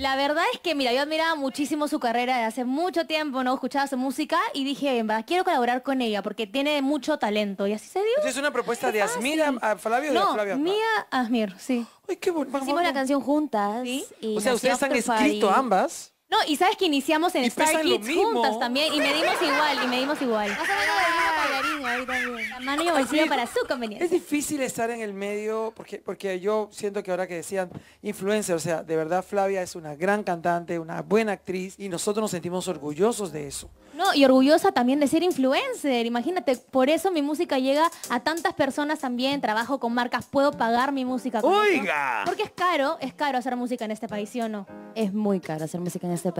La verdad es que, mira, yo admiraba muchísimo su carrera de hace mucho tiempo, no escuchaba su música y dije, en quiero colaborar con ella porque tiene mucho talento. Y así se dio. ¿Es una propuesta de Asmir a, Flavio no, Flavio? mía Asmir, sí. Ay, qué bonito. Hicimos la canción juntas. o sea, ustedes han escrito ambas. No, y sabes que iniciamos en Star Kids juntas también y me dimos igual, y medimos igual para su conveniencia. Es difícil estar en el medio, porque, porque yo siento que ahora que decían influencer, o sea, de verdad Flavia es una gran cantante, una buena actriz, y nosotros nos sentimos orgullosos de eso. No, y orgullosa también de ser influencer, imagínate, por eso mi música llega a tantas personas también, trabajo con marcas, puedo pagar mi música. ¡Oiga! porque es caro, es caro hacer música en este país, ¿sí o no? Es muy caro hacer música en este país.